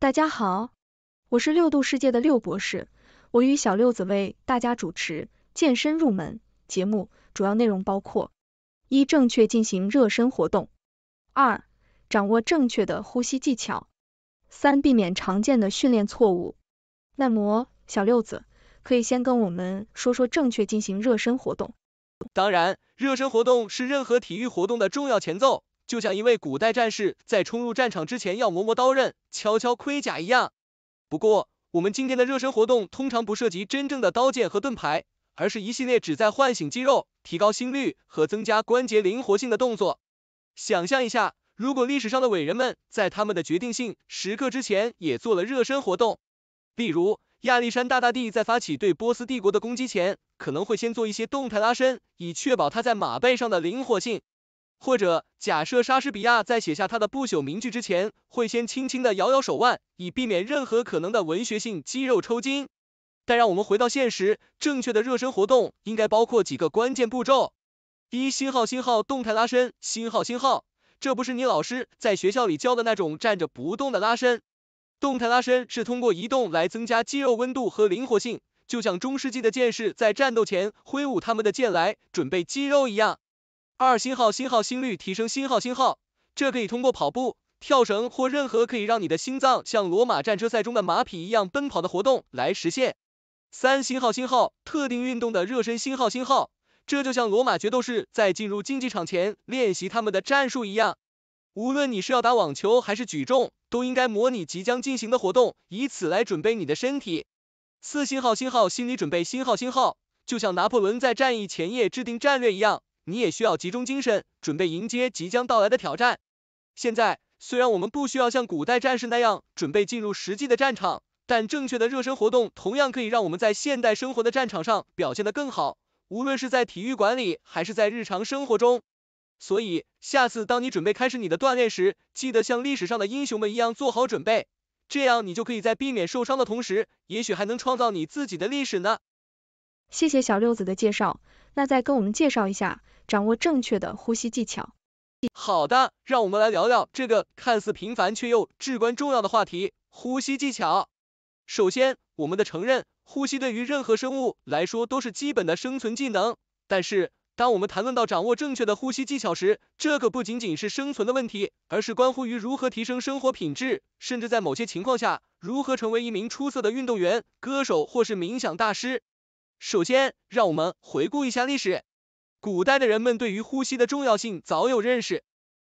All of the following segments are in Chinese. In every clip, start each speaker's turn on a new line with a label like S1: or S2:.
S1: 大家好，我是六度世界的六博士，我与小六子为大家主持健身入门节目。主要内容包括：一、正确进行热身活动；二、掌握正确的呼吸技巧；三、避免常见的训练错误。耐磨小六子，可以先跟我们说说正确进行热身活动。
S2: 当然，热身活动是任何体育活动的重要前奏。就像一位古代战士在冲入战场之前要磨磨刀刃、敲敲盔甲一样。不过，我们今天的热身活动通常不涉及真正的刀剑和盾牌，而是一系列旨在唤醒肌肉、提高心率和增加关节灵活性的动作。想象一下，如果历史上的伟人们在他们的决定性时刻之前也做了热身活动，例如亚历山大大帝在发起对波斯帝国的攻击前，可能会先做一些动态拉伸，以确保他在马背上的灵活性。或者假设莎士比亚在写下他的不朽名句之前，会先轻轻的摇摇手腕，以避免任何可能的文学性肌肉抽筋。但让我们回到现实，正确的热身活动应该包括几个关键步骤。一，信号信号动态拉伸，信号信号，这不是你老师在学校里教的那种站着不动的拉伸。动态拉伸是通过移动来增加肌肉温度和灵活性，就像中世纪的剑士在战斗前挥舞他们的剑来准备肌肉一样。二星号星号心率提升信号信号，这可以通过跑步、跳绳或任何可以让你的心脏像罗马战车赛中的马匹一样奔跑的活动来实现。三星号星号特定运动的热身星号星号，这就像罗马角斗士在进入竞技场前练习他们的战术一样。无论你是要打网球还是举重，都应该模拟即将进行的活动，以此来准备你的身体。四星号星号心理准备星号星号，就像拿破仑在战役前夜制定战略一样。你也需要集中精神，准备迎接即将到来的挑战。现在虽然我们不需要像古代战士那样准备进入实际的战场，但正确的热身活动同样可以让我们在现代生活的战场上表现得更好，无论是在体育馆里还是在日常生活中。所以下次当你准备开始你的锻炼时，记得像历史上的英雄们一样做好准备，这样你就可以在避免受伤的同时，也许还能创造你自己的历史呢。
S1: 谢谢小六子的介绍，那再跟我们介绍一下。掌握正确的呼吸技巧。
S2: 好的，让我们来聊聊这个看似平凡却又至关重要的话题——呼吸技巧。首先，我们的承认，呼吸对于任何生物来说都是基本的生存技能。但是，当我们谈论到掌握正确的呼吸技巧时，这可不仅仅是生存的问题，而是关乎于如何提升生活品质，甚至在某些情况下，如何成为一名出色的运动员、歌手或是冥想大师。首先，让我们回顾一下历史。古代的人们对于呼吸的重要性早有认识，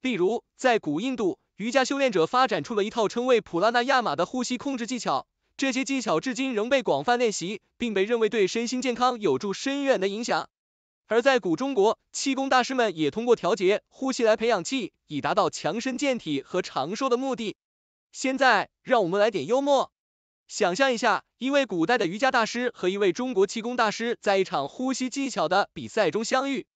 S2: 例如在古印度，瑜伽修炼者发展出了一套称为普拉那亚马的呼吸控制技巧，这些技巧至今仍被广泛练习，并被认为对身心健康有助深远的影响。而在古中国，气功大师们也通过调节呼吸来培养气，以达到强身健体和长寿的目的。现在，让我们来点幽默。想象一下，一位古代的瑜伽大师和一位中国气功大师在一场呼吸技巧的比赛中相遇。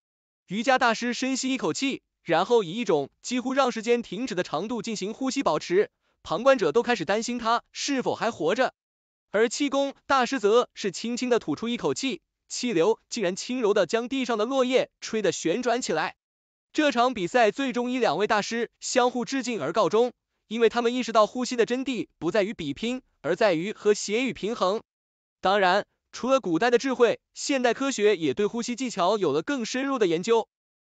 S2: 瑜伽大师深吸一口气，然后以一种几乎让时间停止的长度进行呼吸保持，旁观者都开始担心他是否还活着。而气功大师则是轻轻的吐出一口气，气流竟然轻柔的将地上的落叶吹得旋转起来。这场比赛最终以两位大师相互致敬而告终。因为他们意识到呼吸的真谛不在于比拼，而在于和谐与平衡。当然，除了古代的智慧，现代科学也对呼吸技巧有了更深入的研究。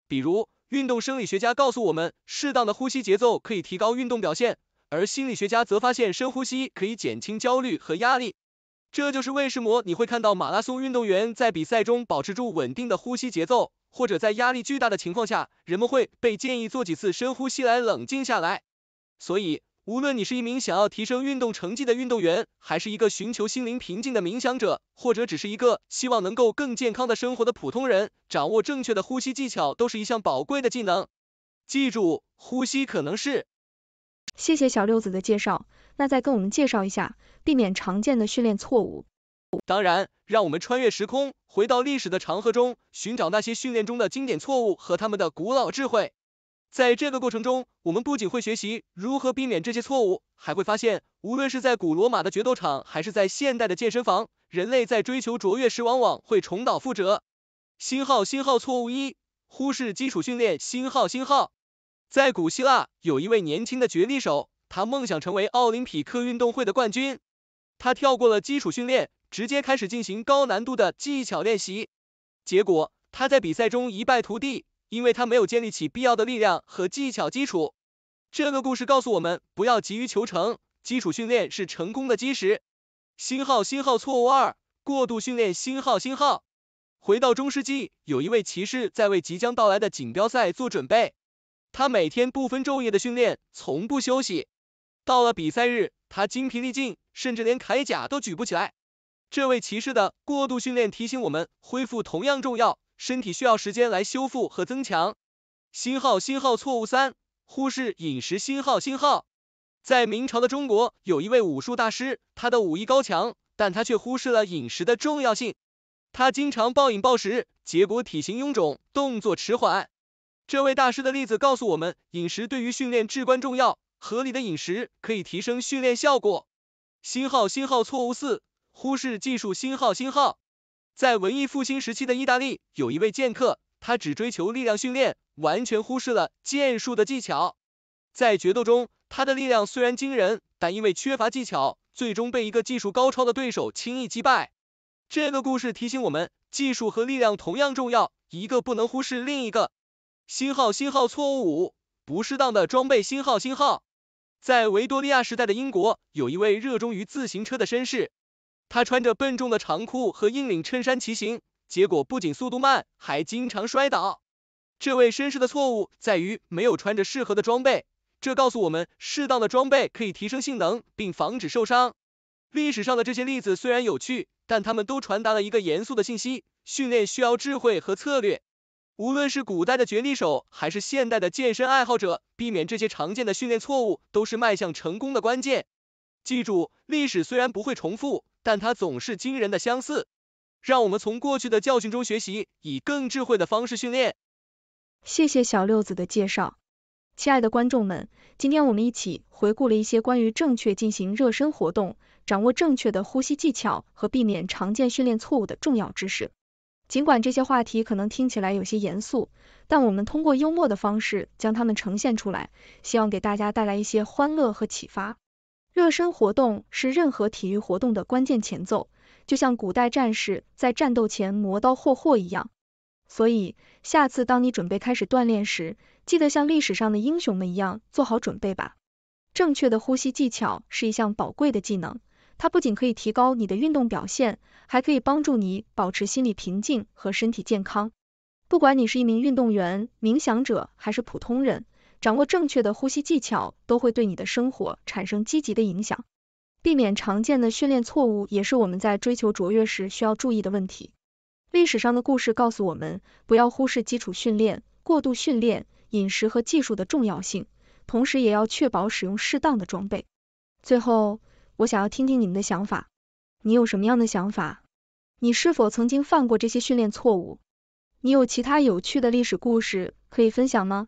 S2: 比如，运动生理学家告诉我们，适当的呼吸节奏可以提高运动表现；而心理学家则发现深呼吸可以减轻焦虑和压力。这就是为什么你会看到马拉松运动员在比赛中保持住稳定的呼吸节奏，或者在压力巨大的情况下，人们会被建议做几次深呼吸来冷静下来。所以，无论你是一名想要提升运动成绩的运动员，还是一个寻求心灵平静的冥想者，或者只是一个希望能够更健康的生活的普通人，掌握正确的呼吸技巧都是一项宝贵的技能。记住，呼吸可能是。
S1: 谢谢小六子的介绍，那再跟我们介绍一下避免常见的训练错误。
S2: 当然，让我们穿越时空，回到历史的长河中，寻找那些训练中的经典错误和他们的古老智慧。在这个过程中，我们不仅会学习如何避免这些错误，还会发现，无论是在古罗马的角斗场，还是在现代的健身房，人类在追求卓越时往往会重蹈覆辙。星号星号错误一，忽视基础训练。星号星号，在古希腊有一位年轻的角力手，他梦想成为奥林匹克运动会的冠军。他跳过了基础训练，直接开始进行高难度的技巧练习，结果他在比赛中一败涂地。因为他没有建立起必要的力量和技巧基础。这个故事告诉我们，不要急于求成，基础训练是成功的基石。新号新号错误二，过度训练。新号新号。回到中世纪，有一位骑士在为即将到来的锦标赛做准备，他每天不分昼夜的训练，从不休息。到了比赛日，他精疲力尽，甚至连铠甲都举不起来。这位骑士的过度训练提醒我们，恢复同样重要。身体需要时间来修复和增强。星号星号错误三，忽视饮食。信号信号，在明朝的中国，有一位武术大师，他的武艺高强，但他却忽视了饮食的重要性。他经常暴饮暴食，结果体型臃肿，动作迟缓。这位大师的例子告诉我们，饮食对于训练至关重要，合理的饮食可以提升训练效果。星号星号错误四，忽视技术。星号星号。在文艺复兴时期的意大利，有一位剑客，他只追求力量训练，完全忽视了剑术的技巧。在决斗中，他的力量虽然惊人，但因为缺乏技巧，最终被一个技术高超的对手轻易击败。这个故事提醒我们，技术和力量同样重要，一个不能忽视另一个。星号星号错误，五，不适当的装备。星号星号在维多利亚时代的英国，有一位热衷于自行车的绅士。他穿着笨重的长裤和硬领衬衫骑行，结果不仅速度慢，还经常摔倒。这位绅士的错误在于没有穿着适合的装备，这告诉我们，适当的装备可以提升性能并防止受伤。历史上的这些例子虽然有趣，但他们都传达了一个严肃的信息：训练需要智慧和策略。无论是古代的角力手还是现代的健身爱好者，避免这些常见的训练错误都是迈向成功的关键。记住，历史虽然不会重复。但它总是惊人的相似。让我们从过去的教训中学习，以更智慧的方式训练。
S1: 谢谢小六子的介绍，亲爱的观众们，今天我们一起回顾了一些关于正确进行热身活动、掌握正确的呼吸技巧和避免常见训练错误的重要知识。尽管这些话题可能听起来有些严肃，但我们通过幽默的方式将它们呈现出来，希望给大家带来一些欢乐和启发。热身活动是任何体育活动的关键前奏，就像古代战士在战斗前磨刀霍霍一样。所以，下次当你准备开始锻炼时，记得像历史上的英雄们一样做好准备吧。正确的呼吸技巧是一项宝贵的技能，它不仅可以提高你的运动表现，还可以帮助你保持心理平静和身体健康。不管你是一名运动员、冥想者还是普通人。掌握正确的呼吸技巧都会对你的生活产生积极的影响。避免常见的训练错误也是我们在追求卓越时需要注意的问题。历史上的故事告诉我们，不要忽视基础训练、过度训练、饮食和技术的重要性，同时也要确保使用适当的装备。最后，我想要听听你们的想法。你有什么样的想法？你是否曾经犯过这些训练错误？你有其他有趣的历史故事可以分享吗？